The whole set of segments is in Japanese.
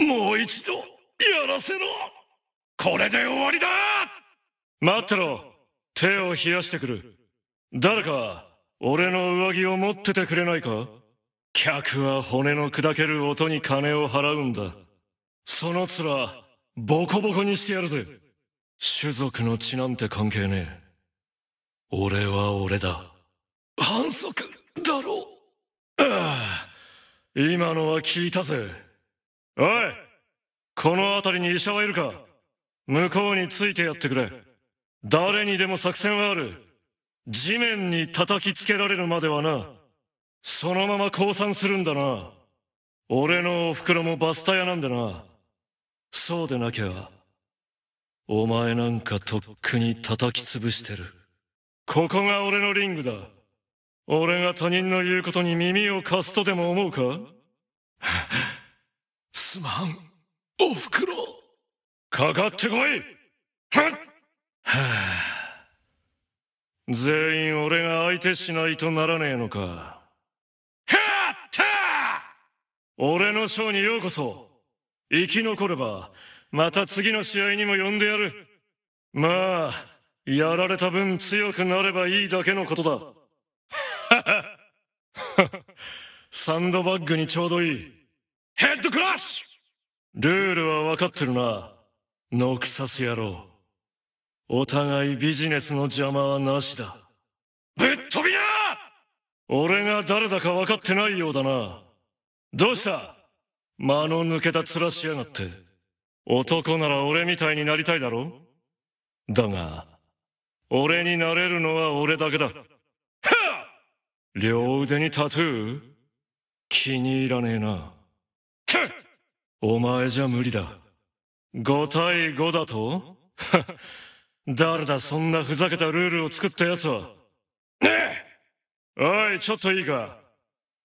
もう一度やらせろこれで終わりだ待ってろ手を冷やしてくる誰か俺の上着を持っててくれないか客は骨の砕ける音に金を払うんだその面ボコボコにしてやるぜ種族の血なんて関係ねえ俺は俺だ。反則だろう。ああ、今のは聞いたぜ。おいこの辺りに医者はいるか向こうについてやってくれ。誰にでも作戦はある。地面に叩きつけられるまではな。そのまま降参するんだな。俺のお袋もバスタ屋なんでな。そうでなきゃ、お前なんかとっくに叩き潰してる。ここが俺のリングだ。俺が他人の言うことに耳を貸すとでも思うかすまん、お袋。かかってこいはっ、はあ、全員俺が相手しないとならねえのか。はった俺のショーにようこそ。生き残れば、また次の試合にも呼んでやる。まあ、やられた分強くなればいいだけのことだ。サンドバッグにちょうどいい。ヘッドクラッシュルールは分かってるな。ノクサス野郎。お互いビジネスの邪魔はなしだ。ぶっ飛びな俺が誰だか分かってないようだな。どうした間の抜けた面しやがって。男なら俺みたいになりたいだろだが、俺になれるのは俺だけだ。両腕にタトゥー気に入らねえな。お前じゃ無理だ。5対5だと誰だそんなふざけたルールを作った奴は。ねえおい、ちょっといいか。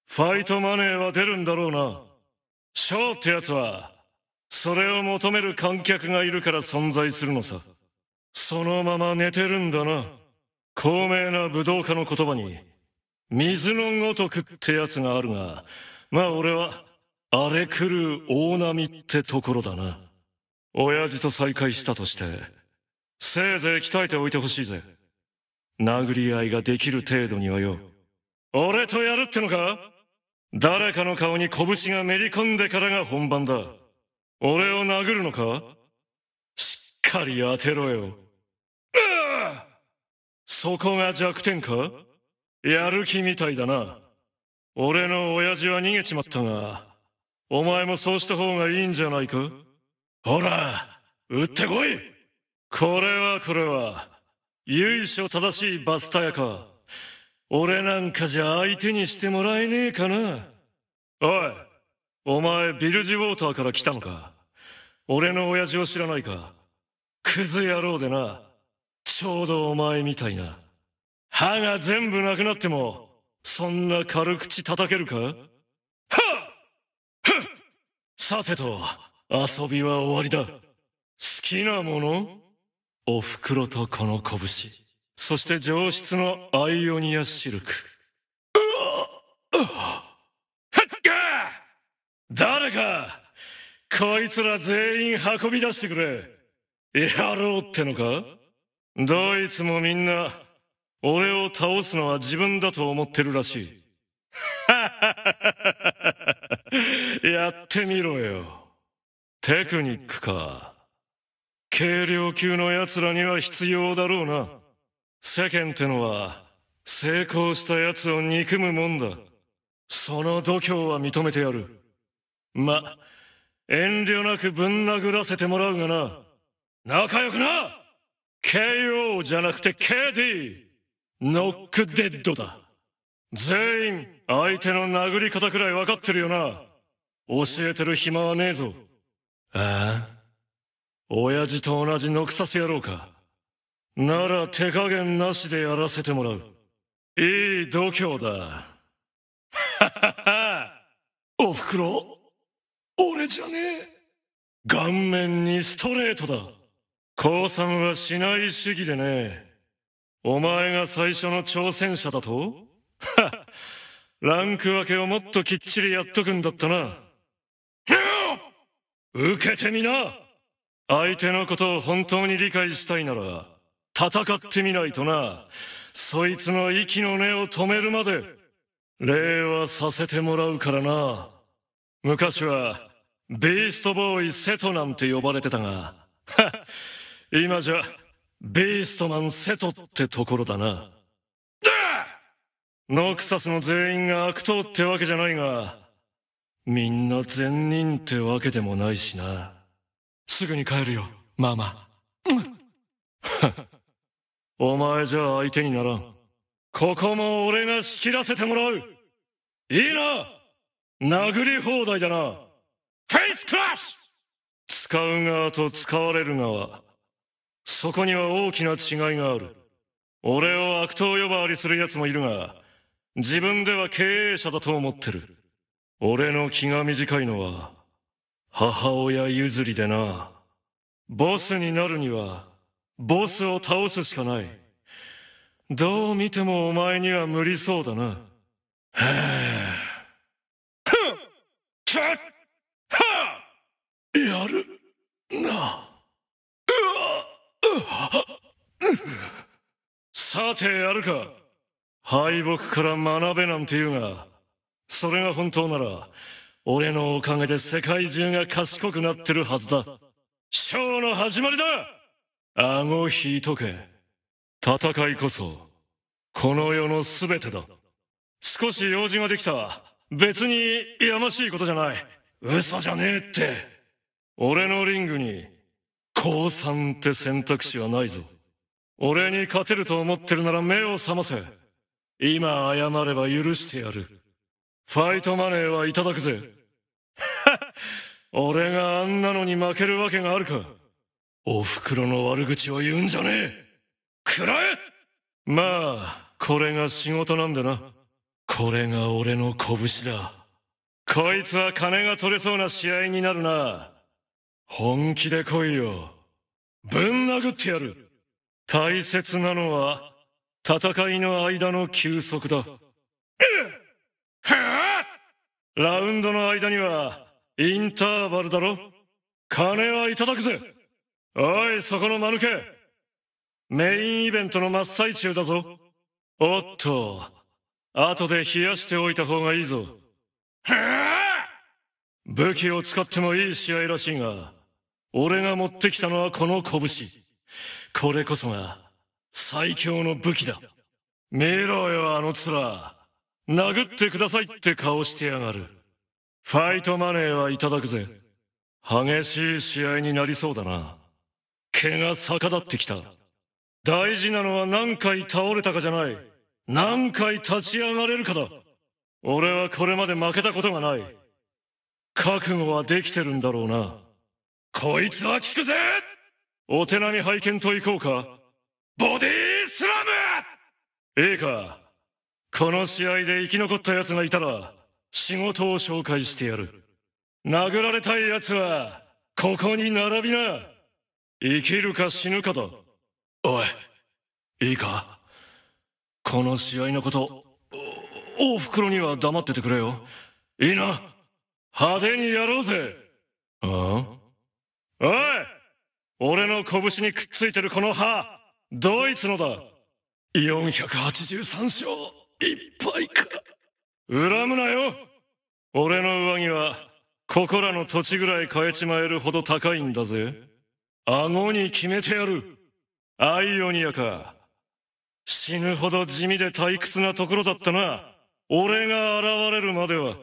ファイトマネーは出るんだろうな。ショーってやつは、それを求める観客がいるから存在するのさ。そのまま寝てるんだな。高名な武道家の言葉に、水のごとくってやつがあるが、まあ俺は、荒れ狂う大波ってところだな。親父と再会したとして、せいぜい鍛えておいてほしいぜ。殴り合いができる程度にはよ。俺とやるってのか誰かの顔に拳がめり込んでからが本番だ。俺を殴るのかかり当てろよ。そこが弱点かやる気みたいだな。俺の親父は逃げちまったが、お前もそうした方がいいんじゃないかほら、撃ってこいこれはこれは、由緒正しいバスタヤか。俺なんかじゃ相手にしてもらえねえかな。おい、お前ビルジウォーターから来たのか俺の親父を知らないかクズ野郎でな。ちょうどお前みたいな。歯が全部なくなっても、そんな軽口叩けるかはっさてと、遊びは終わりだ。好きなものお袋とこの拳。そして上質のアイオニアシルク。うわっ誰かこいつら全員運び出してくれやろうってのかどいつもみんな、俺を倒すのは自分だと思ってるらしい。やってみろよ。テクニックか。軽量級の奴らには必要だろうな。世間ってのは、成功した奴を憎むもんだ。その度胸は認めてやる。ま、遠慮なくぶん殴らせてもらうがな。仲良くな !KO じゃなくて KD! ノックデッドだ全員相手の殴り方くらい分かってるよな教えてる暇はねえぞ。ああ親父と同じノクサス野郎か。なら手加減なしでやらせてもらう。いい度胸だ。ははは。おろ。俺じゃねえ。顔面にストレートだ。降参はしない主義でね。お前が最初の挑戦者だとは ランク分けをもっときっちりやっとくんだったな。受けてみな相手のことを本当に理解したいなら、戦ってみないとな。そいつの息の根を止めるまで、礼はさせてもらうからな。昔は、ビーストボーイセトなんて呼ばれてたが、はっ今じゃ、ビーストマン瀬戸ってところだな。ノクサスの全員が悪党ってわけじゃないが、みんな善人ってわけでもないしな。すぐに帰るよ、ママ。お前じゃ相手にならん。ここも俺が仕切らせてもらう。いいな殴り放題だな。フェイスクラッシュ使う側と使われる側。そこには大きな違いがある。俺を悪党呼ばわりする奴もいるが、自分では経営者だと思ってる。俺の気が短いのは、母親譲りでな。ボスになるには、ボスを倒すしかない。どう見てもお前には無理そうだな。はぁ。ふちゃっはやるな。さてやるか敗北から学べなんて言うがそれが本当なら俺のおかげで世界中が賢くなってるはずだショーの始まりだ顎引いとけ戦いこそこの世の全てだ少し用事ができた別にやましいことじゃない嘘じゃねえって俺のリングに降参って選択肢はないぞ。俺に勝てると思ってるなら目を覚ませ。今謝れば許してやる。ファイトマネーはいただくぜ。俺があんなのに負けるわけがあるか。お袋の悪口を言うんじゃねえ。くらえまあ、これが仕事なんでな。これが俺の拳だ。こいつは金が取れそうな試合になるな。本気で来いよ。ぶん殴ってやる。大切なのは、戦いの間の休息だ。ラウンドの間には、インターバルだろ金はいただくぜおい、そこの間抜けメインイベントの真っ最中だぞおっと、後で冷やしておいた方がいいぞ。武器を使ってもいい試合らしいが、俺が持ってきたのはこの拳。これこそが最強の武器だ。見ろよ、あの面。殴ってくださいって顔してやがる。ファイトマネーはいただくぜ。激しい試合になりそうだな。毛が逆立ってきた。大事なのは何回倒れたかじゃない。何回立ち上がれるかだ。俺はこれまで負けたことがない。覚悟はできてるんだろうな。こいつは効くぜお手並み拝見といこうか。ボディースラムいいか。この試合で生き残った奴がいたら、仕事を紹介してやる。殴られたい奴は、ここに並びな。生きるか死ぬかだ。おい、いいかこの試合のこと、お、お袋には黙っててくれよ。いいな。派手にやろうぜ。ああおい俺の拳にくっついてるこの歯、ドイツのだ !483 勝、いっぱいか。恨むなよ俺の上着は、ここらの土地ぐらい変えちまえるほど高いんだぜ。顎に決めてやる。アイオニアか。死ぬほど地味で退屈なところだったな。俺が現れるまでは、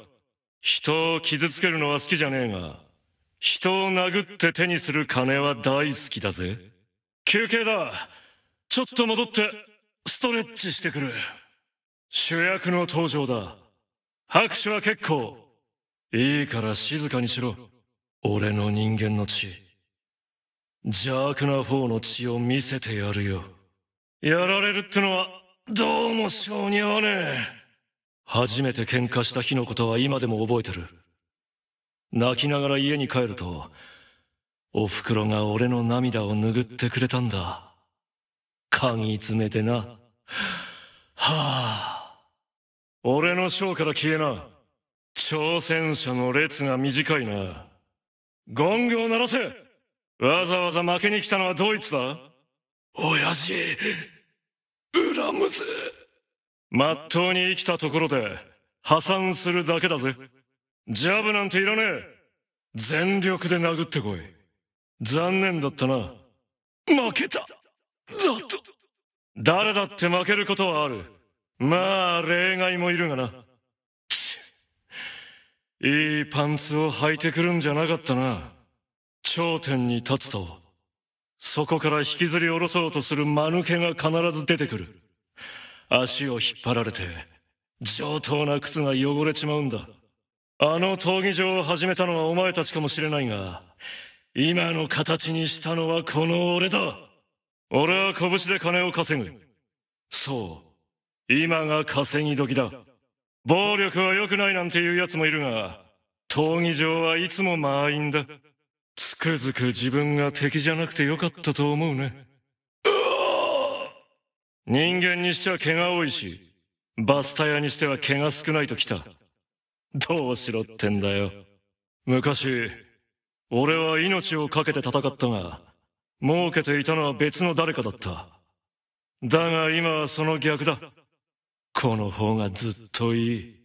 人を傷つけるのは好きじゃねえが。人を殴って手にする金は大好きだぜ。休憩だ。ちょっと戻って、ストレッチしてくる。主役の登場だ。拍手は結構。いいから静かにしろ。俺の人間の血。邪悪な方の血を見せてやるよ。やられるってのは、どうも性に合わねえ。初めて喧嘩した日のことは今でも覚えてる。泣きながら家に帰ると、お袋が俺の涙を拭ってくれたんだ。鍵詰めてな。はあ。俺のショーから消えな。挑戦者の列が短いな。ゴングを鳴らせわざわざ負けに来たのはどいつだ親父、恨むぜ。まっとうに生きたところで破産するだけだぜ。ジャブなんていらねえ全力で殴ってこい残念だったな負けただと誰だって負けることはあるまあ例外もいるがないいパンツを履いてくるんじゃなかったな頂点に立つとそこから引きずり下ろそうとする間抜けが必ず出てくる足を引っ張られて上等な靴が汚れちまうんだあの闘技場を始めたのはお前たちかもしれないが、今の形にしたのはこの俺だ俺は拳で金を稼ぐ。そう。今が稼ぎ時だ。暴力は良くないなんていう奴もいるが、闘技場はいつも満員だ。つくづく自分が敵じゃなくてよかったと思うね。う人間にしては毛が多いし、バスタ屋にしては毛が少ないときた。どうしろってんだよ。昔、俺は命を懸けて戦ったが、儲けていたのは別の誰かだった。だが今はその逆だ。この方がずっといい。